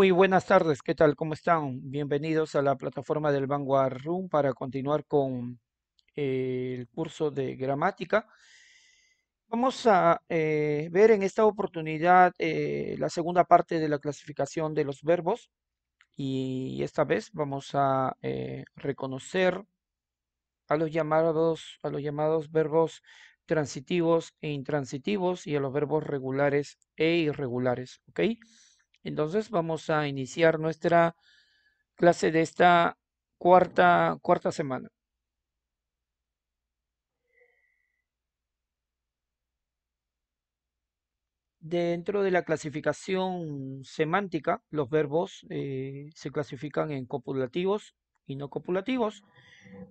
Muy buenas tardes, ¿qué tal? ¿Cómo están? Bienvenidos a la plataforma del Vanguard Room para continuar con eh, el curso de gramática. Vamos a eh, ver en esta oportunidad eh, la segunda parte de la clasificación de los verbos y esta vez vamos a reconocer a los llamados, a los llamados verbos transitivos e intransitivos y a los verbos regulares e irregulares, ¿ok? Entonces vamos a iniciar nuestra clase de esta cuarta, cuarta semana. Dentro de la clasificación semántica, los verbos eh, se clasifican en copulativos y no copulativos.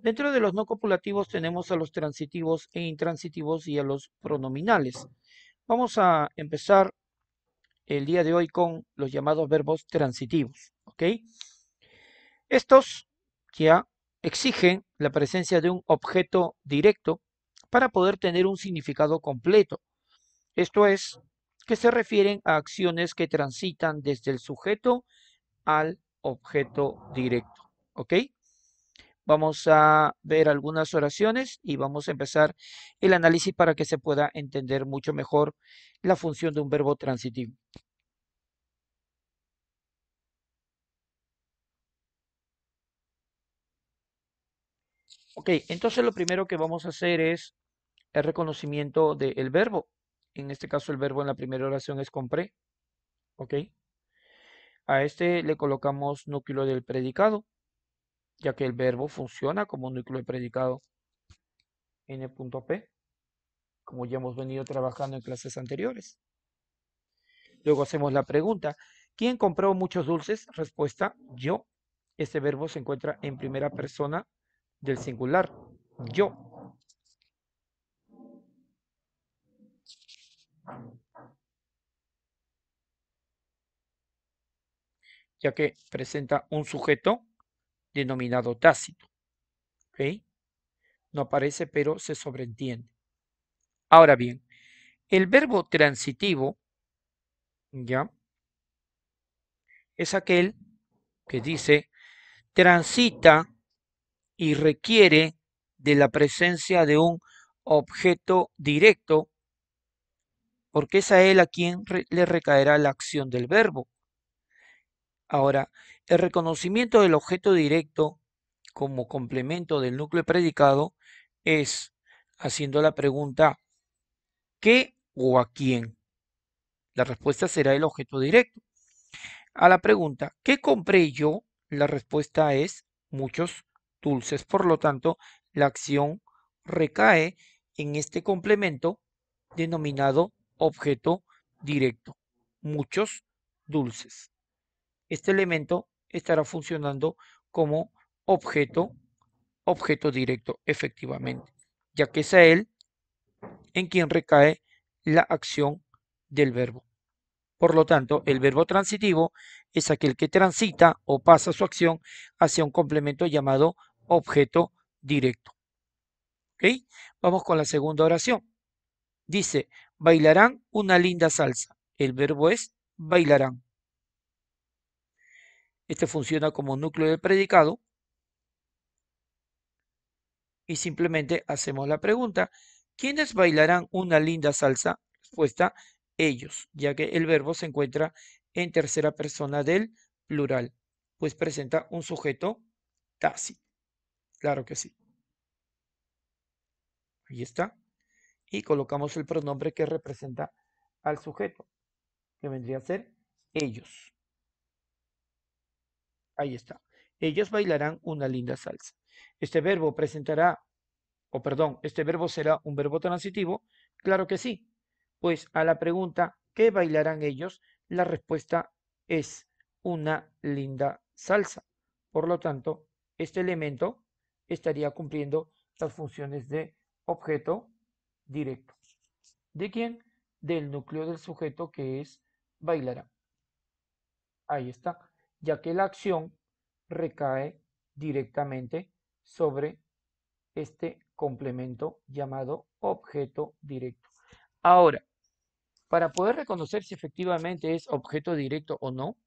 Dentro de los no copulativos tenemos a los transitivos e intransitivos y a los pronominales. Vamos a empezar el día de hoy con los llamados verbos transitivos. ¿ok? Estos ya exigen la presencia de un objeto directo para poder tener un significado completo. Esto es, que se refieren a acciones que transitan desde el sujeto al objeto directo. ¿Ok? Vamos a ver algunas oraciones y vamos a empezar el análisis para que se pueda entender mucho mejor la función de un verbo transitivo. Ok, entonces lo primero que vamos a hacer es el reconocimiento del verbo. En este caso el verbo en la primera oración es compré. Ok. A este le colocamos núcleo del predicado ya que el verbo funciona como núcleo de predicado n.p, como ya hemos venido trabajando en clases anteriores. Luego hacemos la pregunta, ¿quién compró muchos dulces? Respuesta, yo. Este verbo se encuentra en primera persona del singular, yo. Ya que presenta un sujeto denominado tácito. ¿Ok? No aparece, pero se sobreentiende. Ahora bien, el verbo transitivo, ¿ya? Es aquel que dice, transita y requiere de la presencia de un objeto directo, porque es a él a quien le recaerá la acción del verbo. Ahora, el reconocimiento del objeto directo como complemento del núcleo predicado es haciendo la pregunta ¿qué o a quién? La respuesta será el objeto directo. A la pregunta ¿qué compré yo? La respuesta es muchos dulces. Por lo tanto, la acción recae en este complemento denominado objeto directo. Muchos dulces este elemento estará funcionando como objeto, objeto directo efectivamente, ya que es a él en quien recae la acción del verbo. Por lo tanto, el verbo transitivo es aquel que transita o pasa su acción hacia un complemento llamado objeto directo. Vamos con la segunda oración. Dice, bailarán una linda salsa. El verbo es bailarán. Este funciona como núcleo de predicado. Y simplemente hacemos la pregunta, ¿quiénes bailarán una linda salsa? Respuesta, ellos, ya que el verbo se encuentra en tercera persona del plural, pues presenta un sujeto tácito. Claro que sí. Ahí está. Y colocamos el pronombre que representa al sujeto, que vendría a ser ellos. Ahí está. Ellos bailarán una linda salsa. Este verbo presentará, o perdón, este verbo será un verbo transitivo. Claro que sí. Pues a la pregunta, ¿qué bailarán ellos? La respuesta es una linda salsa. Por lo tanto, este elemento estaría cumpliendo las funciones de objeto directo. ¿De quién? Del núcleo del sujeto que es bailarán. Ahí está ya que la acción recae directamente sobre este complemento llamado objeto directo. Ahora, para poder reconocer si efectivamente es objeto directo o no,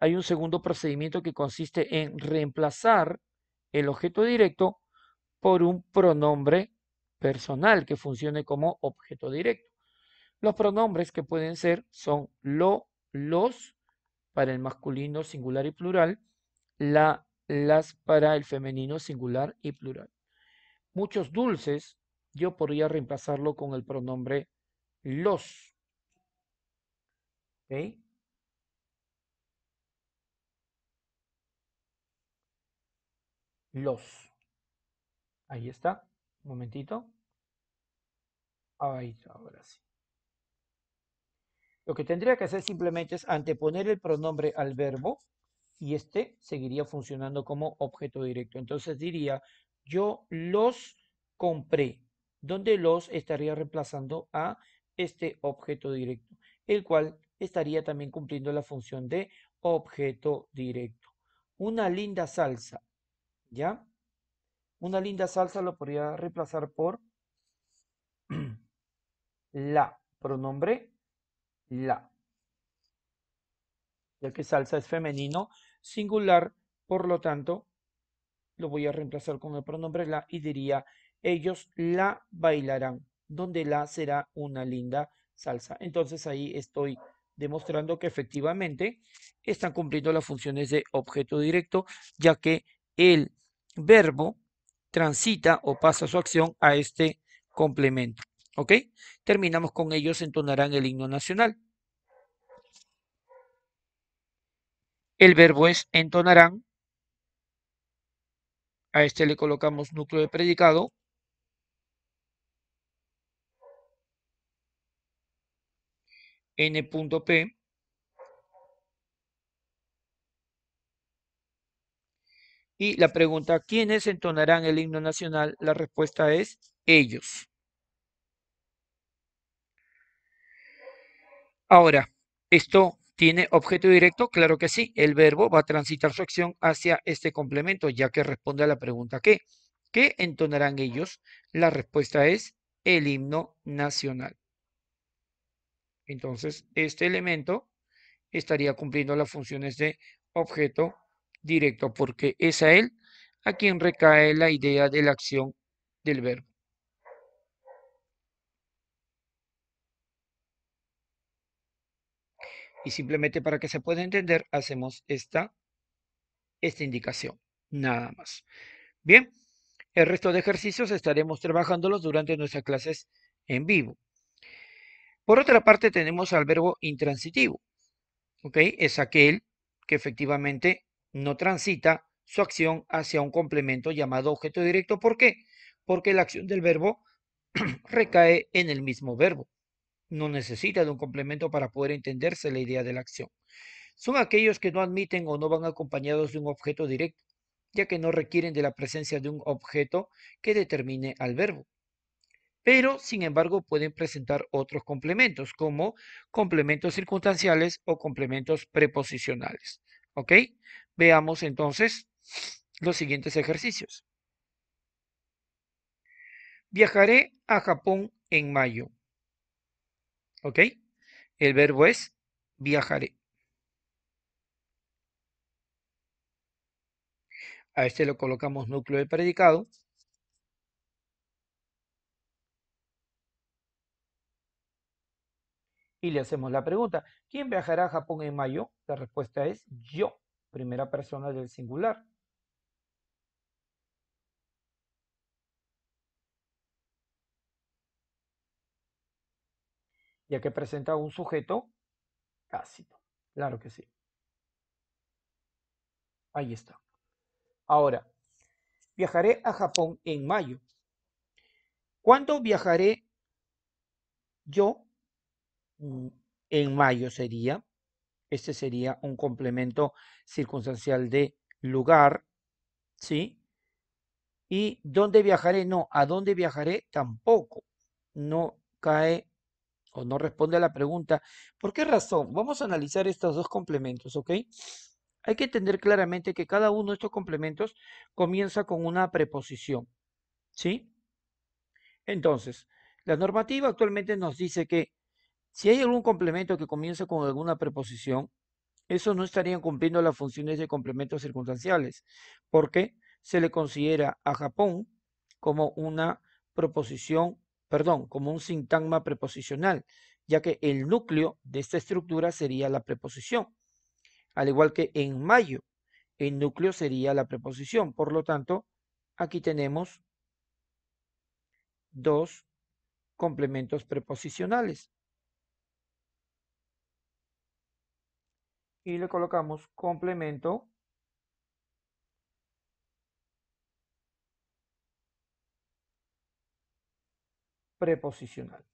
hay un segundo procedimiento que consiste en reemplazar el objeto directo por un pronombre personal que funcione como objeto directo. Los pronombres que pueden ser son lo, los, para el masculino singular y plural, la, las para el femenino singular y plural. Muchos dulces, yo podría reemplazarlo con el pronombre los. Los. Ahí está. Un momentito. Ahí, ahora sí. Lo que tendría que hacer simplemente es anteponer el pronombre al verbo y este seguiría funcionando como objeto directo. Entonces diría, yo los compré, donde los estaría reemplazando a este objeto directo, el cual estaría también cumpliendo la función de objeto directo. Una linda salsa, ¿ya? Una linda salsa lo podría reemplazar por la pronombre la, ya que salsa es femenino singular, por lo tanto, lo voy a reemplazar con el pronombre la y diría ellos la bailarán, donde la será una linda salsa. Entonces ahí estoy demostrando que efectivamente están cumpliendo las funciones de objeto directo, ya que el verbo transita o pasa su acción a este complemento. ¿Ok? Terminamos con ellos entonarán el himno nacional. El verbo es entonarán. A este le colocamos núcleo de predicado. N.P. Y la pregunta, ¿quiénes entonarán el himno nacional? La respuesta es ellos. Ahora, esto ¿Tiene objeto directo? Claro que sí. El verbo va a transitar su acción hacia este complemento, ya que responde a la pregunta ¿qué? ¿Qué entonarán ellos? La respuesta es el himno nacional. Entonces, este elemento estaría cumpliendo las funciones de objeto directo, porque es a él a quien recae la idea de la acción del verbo. Y simplemente para que se pueda entender, hacemos esta, esta indicación. Nada más. Bien, el resto de ejercicios estaremos trabajándolos durante nuestras clases en vivo. Por otra parte, tenemos al verbo intransitivo. ¿Ok? Es aquel que efectivamente no transita su acción hacia un complemento llamado objeto directo. ¿Por qué? Porque la acción del verbo recae en el mismo verbo no necesita de un complemento para poder entenderse la idea de la acción. Son aquellos que no admiten o no van acompañados de un objeto directo, ya que no requieren de la presencia de un objeto que determine al verbo. Pero, sin embargo, pueden presentar otros complementos, como complementos circunstanciales o complementos preposicionales. ¿Ok? Veamos entonces los siguientes ejercicios. Viajaré a Japón en mayo. ¿Ok? El verbo es viajaré. A este lo colocamos núcleo del predicado. Y le hacemos la pregunta, ¿quién viajará a Japón en mayo? La respuesta es yo, primera persona del singular. ya que presenta un sujeto casi Claro que sí. Ahí está. Ahora, viajaré a Japón en mayo. ¿Cuándo viajaré yo? Mm, en mayo sería. Este sería un complemento circunstancial de lugar, ¿sí? ¿Y dónde viajaré? No, ¿a dónde viajaré? Tampoco. No cae o no responde a la pregunta, ¿por qué razón? Vamos a analizar estos dos complementos, ¿ok? Hay que entender claramente que cada uno de estos complementos comienza con una preposición, ¿sí? Entonces, la normativa actualmente nos dice que si hay algún complemento que comienza con alguna preposición, eso no estarían cumpliendo las funciones de complementos circunstanciales, porque se le considera a Japón como una proposición perdón, como un sintagma preposicional, ya que el núcleo de esta estructura sería la preposición. Al igual que en mayo, el núcleo sería la preposición. Por lo tanto, aquí tenemos dos complementos preposicionales. Y le colocamos complemento preposicional.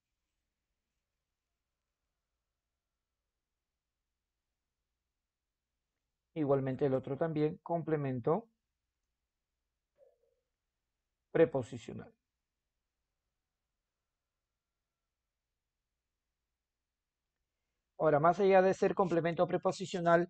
Igualmente el otro también, complemento preposicional. Ahora, más allá de ser complemento preposicional,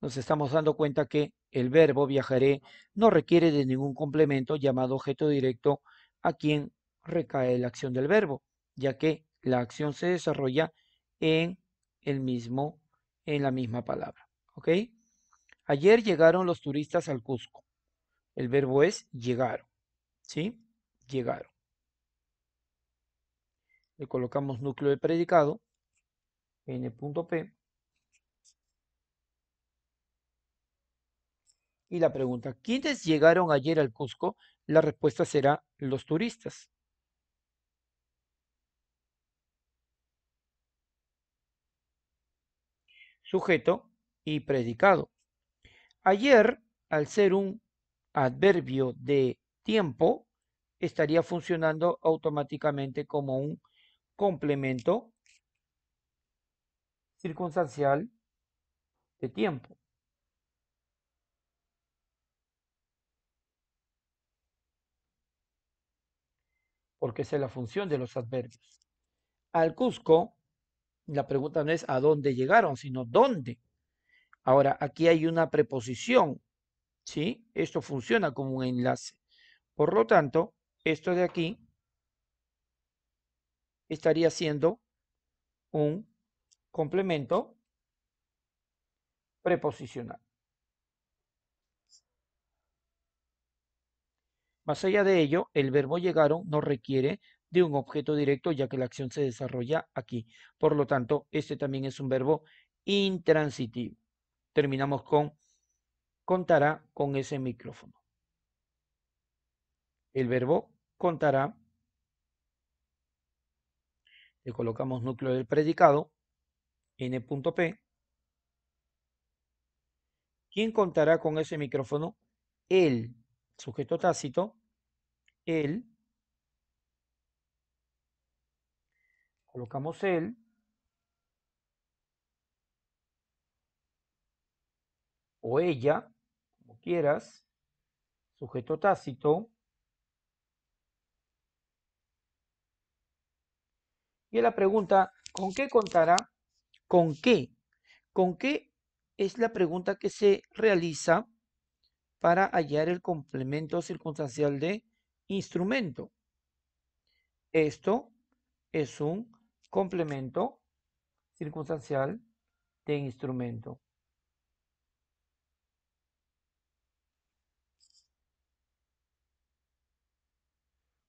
nos estamos dando cuenta que el verbo viajaré no requiere de ningún complemento llamado objeto directo a quien recae la acción del verbo, ya que la acción se desarrolla en el mismo, en la misma palabra. ¿Ok? Ayer llegaron los turistas al Cusco. El verbo es llegaron. ¿Sí? Llegaron. Le colocamos núcleo de predicado, n.p. Y la pregunta, ¿quiénes llegaron ayer al Cusco? La respuesta será los turistas. sujeto y predicado. Ayer, al ser un adverbio de tiempo, estaría funcionando automáticamente como un complemento circunstancial de tiempo. Porque esa es la función de los adverbios. Al Cusco la pregunta no es a dónde llegaron, sino dónde. Ahora, aquí hay una preposición, ¿sí? Esto funciona como un enlace. Por lo tanto, esto de aquí estaría siendo un complemento preposicional. Más allá de ello, el verbo llegaron no requiere de un objeto directo, ya que la acción se desarrolla aquí. Por lo tanto, este también es un verbo intransitivo. Terminamos con contará con ese micrófono. El verbo contará. Le colocamos núcleo del predicado, n.p. ¿Quién contará con ese micrófono? El sujeto tácito, el colocamos él o ella, como quieras, sujeto tácito, Y la pregunta, ¿con qué contará? ¿Con qué? ¿Con qué es la pregunta que se realiza para hallar el complemento circunstancial de instrumento? Esto es un complemento circunstancial de instrumento.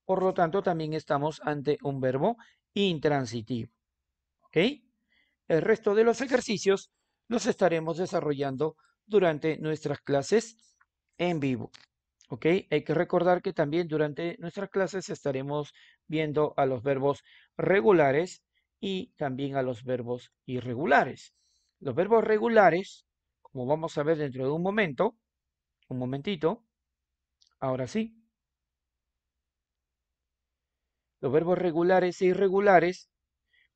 Por lo tanto, también estamos ante un verbo intransitivo. ¿Ok? El resto de los ejercicios los estaremos desarrollando durante nuestras clases en vivo. ¿Ok? Hay que recordar que también durante nuestras clases estaremos viendo a los verbos regulares y también a los verbos irregulares. Los verbos regulares, como vamos a ver dentro de un momento, un momentito, ahora sí. Los verbos regulares e irregulares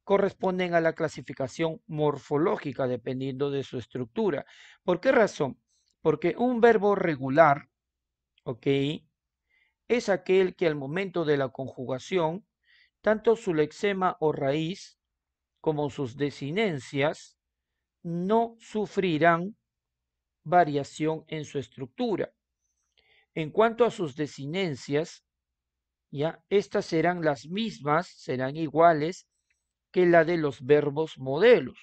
corresponden a la clasificación morfológica dependiendo de su estructura. ¿Por qué razón? Porque un verbo regular, ok, es aquel que al momento de la conjugación tanto su lexema o raíz como sus desinencias no sufrirán variación en su estructura. En cuanto a sus desinencias, ya estas serán las mismas, serán iguales que la de los verbos modelos.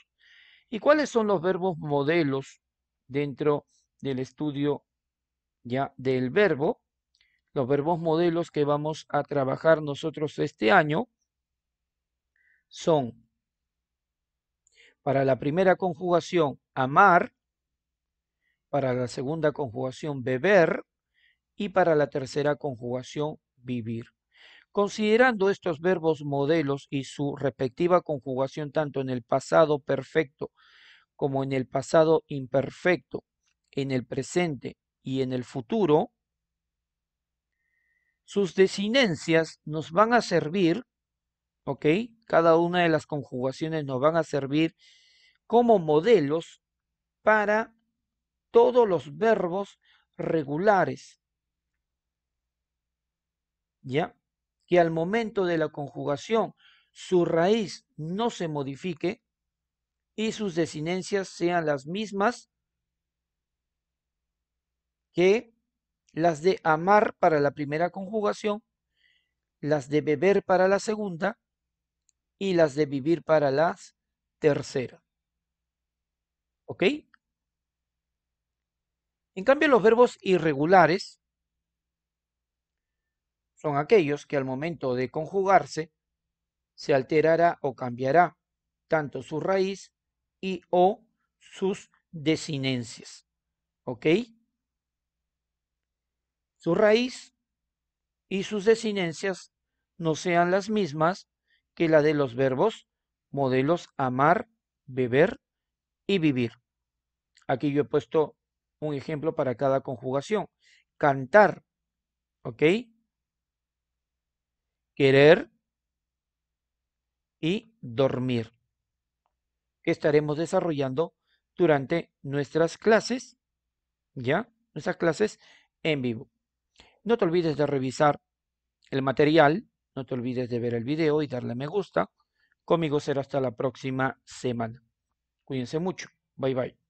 ¿Y cuáles son los verbos modelos dentro del estudio ya del verbo? los verbos modelos que vamos a trabajar nosotros este año son para la primera conjugación amar, para la segunda conjugación beber y para la tercera conjugación vivir. Considerando estos verbos modelos y su respectiva conjugación tanto en el pasado perfecto como en el pasado imperfecto, en el presente y en el futuro, sus desinencias nos van a servir, ¿ok? Cada una de las conjugaciones nos van a servir como modelos para todos los verbos regulares. ¿Ya? Que al momento de la conjugación su raíz no se modifique y sus desinencias sean las mismas que las de amar para la primera conjugación, las de beber para la segunda y las de vivir para la tercera. ¿Ok? En cambio, los verbos irregulares son aquellos que al momento de conjugarse se alterará o cambiará tanto su raíz y o sus desinencias. ¿Ok? su raíz y sus desinencias no sean las mismas que la de los verbos modelos amar, beber y vivir. Aquí yo he puesto un ejemplo para cada conjugación. Cantar, ¿ok? Querer y dormir, que estaremos desarrollando durante nuestras clases, ¿ya? Nuestras clases en vivo. No te olvides de revisar el material, no te olvides de ver el video y darle me gusta. Conmigo será hasta la próxima semana. Cuídense mucho. Bye bye.